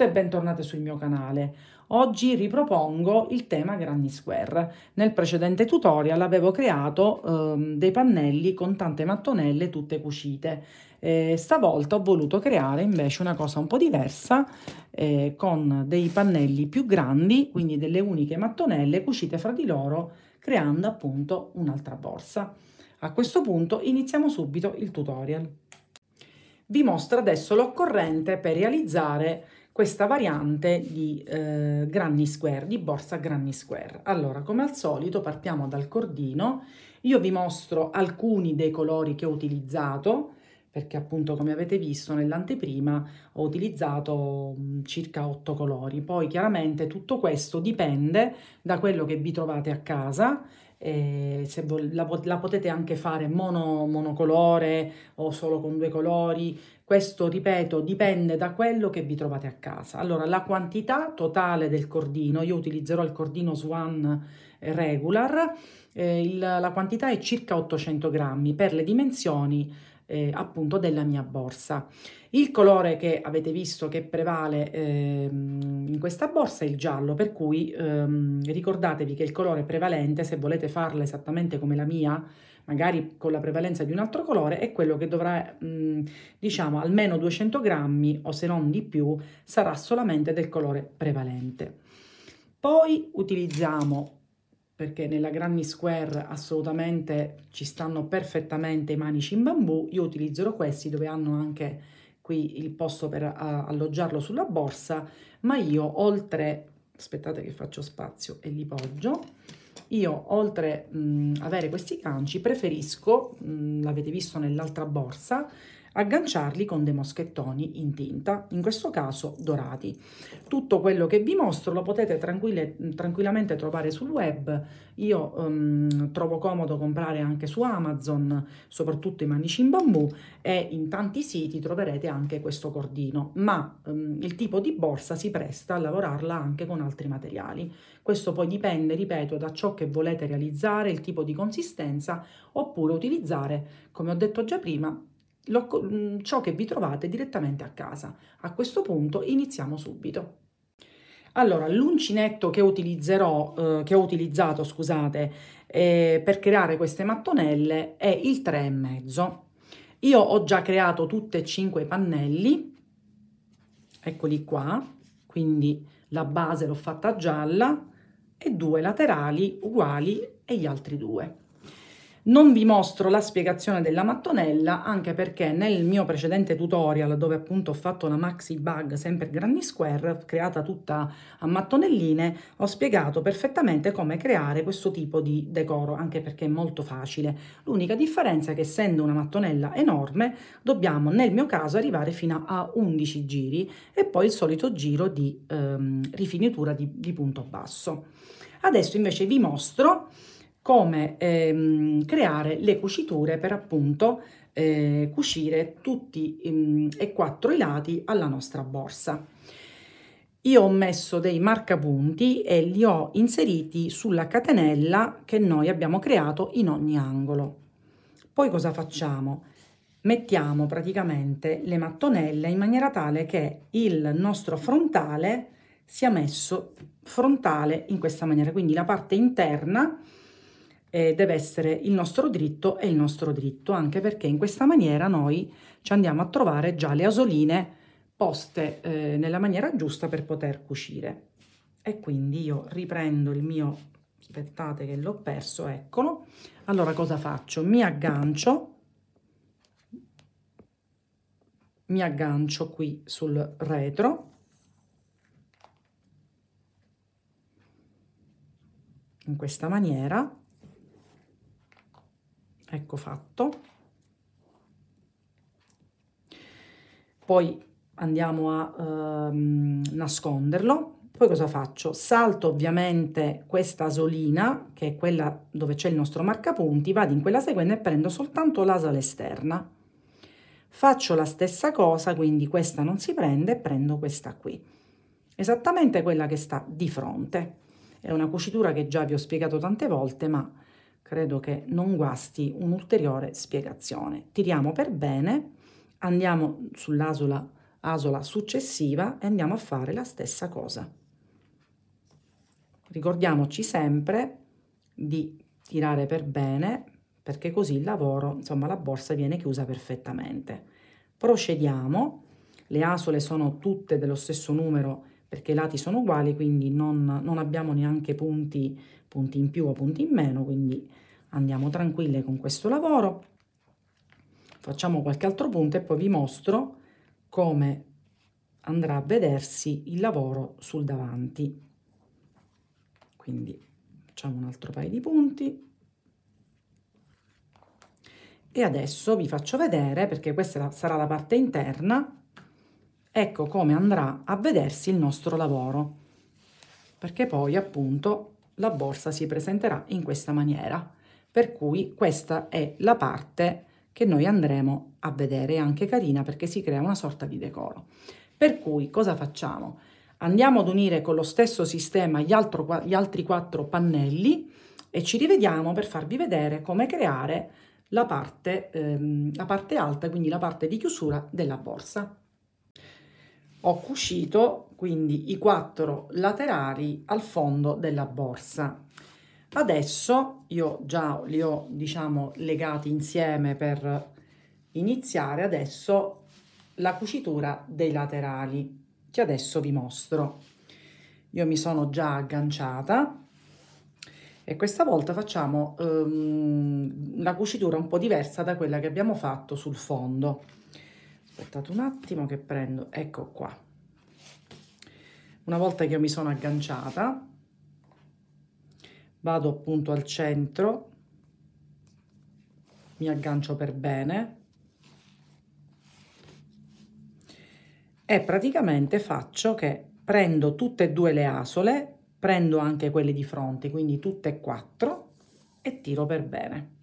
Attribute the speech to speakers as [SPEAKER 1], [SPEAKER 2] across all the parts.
[SPEAKER 1] tutte e bentornate sul mio canale. Oggi ripropongo il tema Granny Square. Nel precedente tutorial avevo creato ehm, dei pannelli con tante mattonelle tutte cucite. Eh, stavolta ho voluto creare invece una cosa un po' diversa eh, con dei pannelli più grandi, quindi delle uniche mattonelle cucite fra di loro creando appunto un'altra borsa. A questo punto iniziamo subito il tutorial. Vi mostro adesso l'occorrente per realizzare questa variante di eh, granny square, di borsa granny square. Allora, come al solito, partiamo dal cordino. Io vi mostro alcuni dei colori che ho utilizzato, perché appunto come avete visto nell'anteprima ho utilizzato mm, circa otto colori. Poi chiaramente tutto questo dipende da quello che vi trovate a casa eh, se vol- la, pot- la, potete anche fare mono, monocolore o solo con due colori, questo ripeto dipende da quello che vi trovate a casa. Allora la quantità totale del cordino, io utilizzerò il cordino Swan Regular, eh, il, la quantità è circa 800 grammi, per le dimensioni eh, appunto della mia borsa. Il colore che avete visto che prevale ehm, in questa borsa è il giallo, per cui ehm, ricordatevi che il colore prevalente, se volete farla esattamente come la mia, magari con la prevalenza di un altro colore, è quello che dovrà, mh, mm, diciamo, almeno 200 grammi o se non di più, sarà solamente del colore prevalente. Poi utilizziamo perché nella Granny Square assolutamente ci stanno perfettamente i manici in bambù, io utilizzerò questi dove hanno anche qui il posto per alloggiarlo sulla borsa, ma io oltre, aspettate che faccio spazio e li poggio, io oltre mh, avere questi ganci preferisco, l'avete visto nell'altra borsa, agganciarli con dei moschettoni in tinta, in questo caso dorati. Tutto quello che vi mostro lo potete tranquillamente trovare sul web, io um, trovo comodo comprare anche su Amazon, soprattutto i manici in bambù e in tanti siti troverete anche questo cordino, ma um, il tipo di borsa si presta a lavorarla anche con altri materiali. Questo poi dipende, ripeto, da ciò che volete realizzare, il tipo di consistenza oppure utilizzare, come ho detto già prima, lo, mm, ciò che vi trovate direttamente a casa. A questo punto iniziamo subito. Allora, l'uncinetto che utilizzerò, eh, che ho utilizzato, scusate, eh, per creare queste mattonelle è il 3,5. Io ho già creato tutte e cinque i pannelli, eccoli qua, quindi la base l'ho fatta gialla e due laterali uguali e gli altri due. Non vi mostro la spiegazione della mattonella anche perché nel mio precedente tutorial dove appunto ho fatto la maxi bug sempre granny square creata tutta a mattonelline ho spiegato perfettamente come creare questo tipo di decoro anche perché è molto facile. L'unica differenza è che essendo una mattonella enorme dobbiamo nel mio caso arrivare fino a 11 giri e poi il solito giro di ehm, rifinitura di, di punto basso. Adesso invece vi mostro come ehm, creare le cuciture per appunto eh, cucire tutti ehm, e quattro i lati alla nostra borsa. Io ho messo dei marcapunti e li ho inseriti sulla catenella che noi abbiamo creato in ogni angolo. Poi cosa facciamo? Mettiamo praticamente le mattonelle in maniera tale che il nostro frontale sia messo frontale in questa maniera, quindi la parte interna eh, deve essere il nostro dritto e il nostro dritto, anche perché in questa maniera noi ci andiamo a trovare già le asoline poste eh, nella maniera giusta per poter cucire. E quindi io riprendo il mio, aspettate che l'ho perso, eccolo. Allora cosa faccio? Mi aggancio, mi aggancio qui sul retro, in questa maniera ecco fatto poi andiamo a ehm, nasconderlo poi cosa faccio? Salto ovviamente questa asolina, che è quella dove c'è il nostro marcapunti, vado in quella seguente e prendo soltanto l'asal esterna. Faccio la stessa cosa, quindi questa non si prende, prendo questa qui. Esattamente quella che sta di fronte. È una cucitura che già vi ho spiegato tante volte, ma credo che non guasti un'ulteriore spiegazione. Tiriamo per bene, andiamo sull'asola asola successiva e andiamo a fare la stessa cosa. Ricordiamoci sempre di tirare per bene perché così il lavoro, insomma la borsa viene chiusa perfettamente. Procediamo, le asole sono tutte dello stesso numero perché i lati sono uguali, quindi non, non abbiamo neanche punti, punti in più o punti in meno, quindi andiamo tranquille con questo lavoro. Facciamo qualche altro punto e poi vi mostro come andrà a vedersi il lavoro sul davanti. Quindi facciamo un altro paio di punti. E adesso vi faccio vedere, perché questa sarà la parte interna, ecco come andrà a vedersi il nostro lavoro perché poi appunto la borsa si presenterà in questa maniera per cui questa è la parte che noi andremo a vedere è anche carina perché si crea una sorta di decoro per cui cosa facciamo? Andiamo ad unire con lo stesso sistema gli, altro, gli altri quattro pannelli e ci rivediamo per farvi vedere come creare la parte, ehm, la parte alta, quindi la parte di chiusura della borsa ho cucito quindi i quattro laterali al fondo della borsa adesso io già li ho diciamo legati insieme per iniziare adesso la cucitura dei laterali che adesso vi mostro io mi sono già agganciata e questa volta facciamo um, la cucitura un po' diversa da quella che abbiamo fatto sul fondo aspettate un attimo che prendo ecco qua una volta che io mi sono agganciata vado appunto al centro mi aggancio per bene e praticamente faccio che prendo tutte e due le asole prendo anche quelle di fronte quindi tutte e quattro e tiro per bene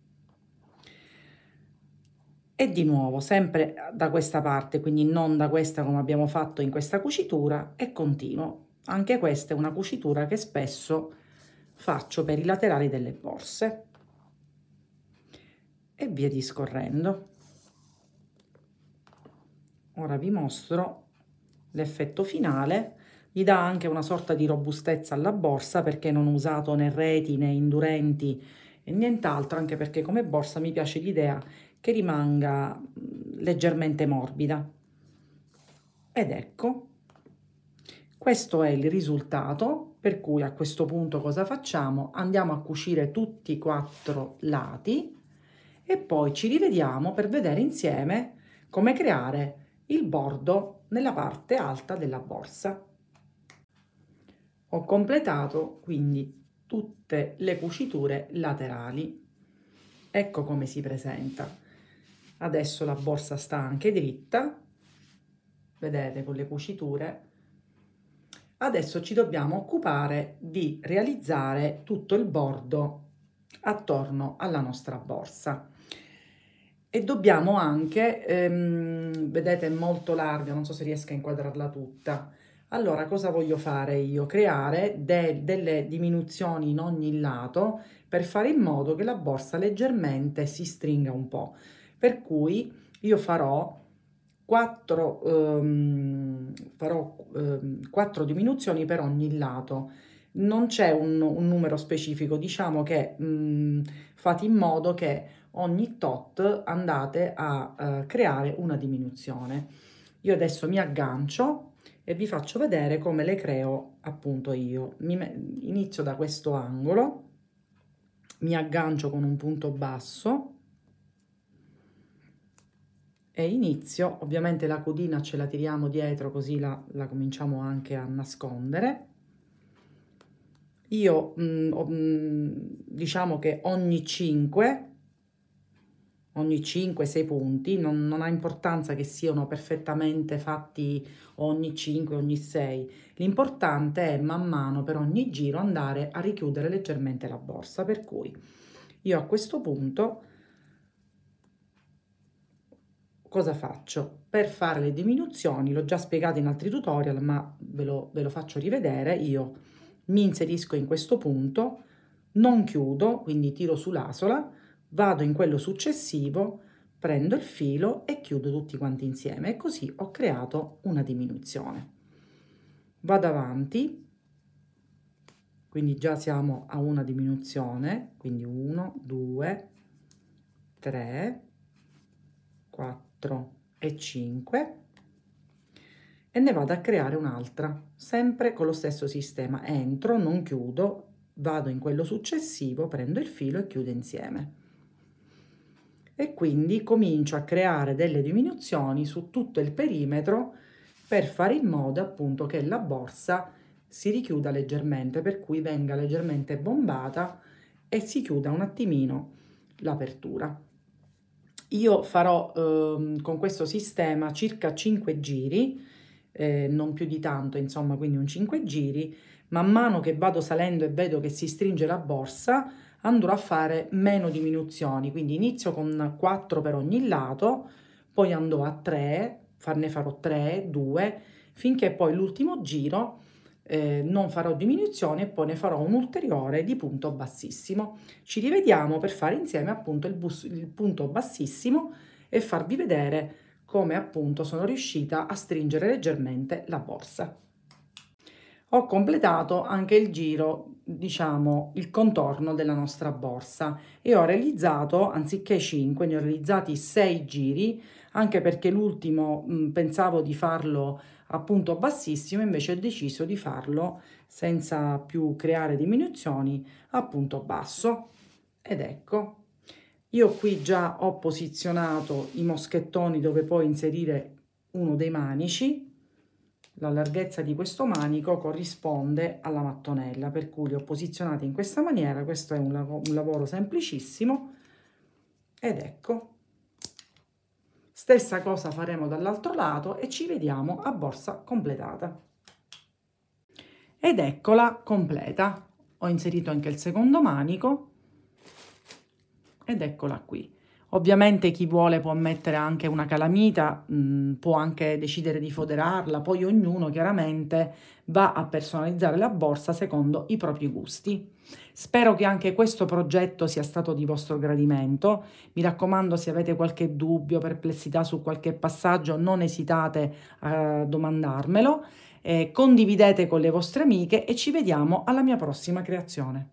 [SPEAKER 1] e di nuovo sempre da questa parte quindi non da questa come abbiamo fatto in questa cucitura e continuo anche questa è una cucitura che spesso faccio per i laterali delle borse e via discorrendo ora vi mostro l'effetto finale gli dà anche una sorta di robustezza alla borsa perché non ho usato né reti né indurenti e nient'altro anche perché come borsa mi piace l'idea che rimanga mm, leggermente morbida. Ed ecco, questo è il risultato, per cui a questo punto cosa facciamo? Andiamo a cucire tutti i quattro lati e poi ci rivediamo per vedere insieme come creare il bordo nella parte alta della borsa. Ho completato quindi tutte le cuciture laterali. Ecco come si presenta adesso la borsa sta anche dritta vedete con le cuciture adesso ci dobbiamo occupare di realizzare tutto il bordo attorno alla nostra borsa e dobbiamo anche ehm, vedete è molto larga non so se riesco a inquadrarla tutta allora cosa voglio fare io creare de delle diminuzioni in ogni lato per fare in modo che la borsa leggermente si stringa un po' Per cui io farò 4, um, ehm, farò, um, ehm, 4 diminuzioni per ogni lato. Non c'è un, un, numero specifico, diciamo che um, fate in modo che ogni tot andate a uh, creare una diminuzione. Io adesso mi aggancio e vi faccio vedere come le creo appunto io. Mi inizio da questo angolo, mi aggancio con un punto basso, e inizio, ovviamente la codina ce la tiriamo dietro così la, la cominciamo anche a nascondere. Io mh, mm, mm, diciamo che ogni 5, ogni 5-6 punti, non, non ha importanza che siano perfettamente fatti ogni 5, ogni 6, l'importante è man mano per ogni giro andare a richiudere leggermente la borsa, per cui io a questo punto cosa faccio? Per fare le diminuzioni, l'ho già spiegato in altri tutorial, ma ve lo, ve lo faccio rivedere, io mi inserisco in questo punto, non chiudo, quindi tiro sull'asola, vado in quello successivo, prendo il filo e chiudo tutti quanti insieme e così ho creato una diminuzione. Vado avanti, quindi già siamo a una diminuzione, quindi 1, 2, 3, 4 e 5 e ne vado a creare un'altra sempre con lo stesso sistema entro non chiudo vado in quello successivo prendo il filo e chiudo insieme e quindi comincio a creare delle diminuzioni su tutto il perimetro per fare in modo appunto che la borsa si richiuda leggermente per cui venga leggermente bombata e si chiuda un attimino l'apertura io farò ehm, con questo sistema circa 5 giri, eh, non più di tanto, insomma, quindi un 5 giri. Man mano che vado salendo e vedo che si stringe la borsa, andrò a fare meno diminuzioni, quindi inizio con 4 per ogni lato, poi andrò a 3, farne farò 3, 2, finché poi l'ultimo giro eh, non farò diminuzione e poi ne farò un ulteriore di punto bassissimo. Ci rivediamo per fare insieme appunto il, bus- il punto bassissimo e farvi vedere come appunto sono riuscita a stringere leggermente la borsa. Ho completato anche il giro, diciamo, il contorno della nostra borsa e ho realizzato, anziché 5, ne ho realizzati 6 giri, anche perché l'ultimo pensavo di farlo a punto bassissimo, invece ho deciso di farlo senza più creare diminuzioni a punto basso. Ed ecco, io qui già ho posizionato i moschettoni dove poi inserire uno dei manici. La larghezza di questo manico corrisponde alla mattonella, per cui li ho posizionati in questa maniera. Questo è un, lav un lavoro semplicissimo. Ed ecco, Stessa cosa faremo dall'altro lato e ci vediamo a borsa completata. Ed eccola completa. Ho inserito anche il secondo manico ed eccola qui. Ovviamente chi vuole può mettere anche una calamita, mh, mm, può anche decidere di foderarla, poi ognuno chiaramente va a personalizzare la borsa secondo i propri gusti. Spero che anche questo progetto sia stato di vostro gradimento. Mi raccomando, se avete qualche dubbio, perplessità su qualche passaggio, non esitate a domandarmelo. Eh, condividete con le vostre amiche e ci vediamo alla mia prossima creazione.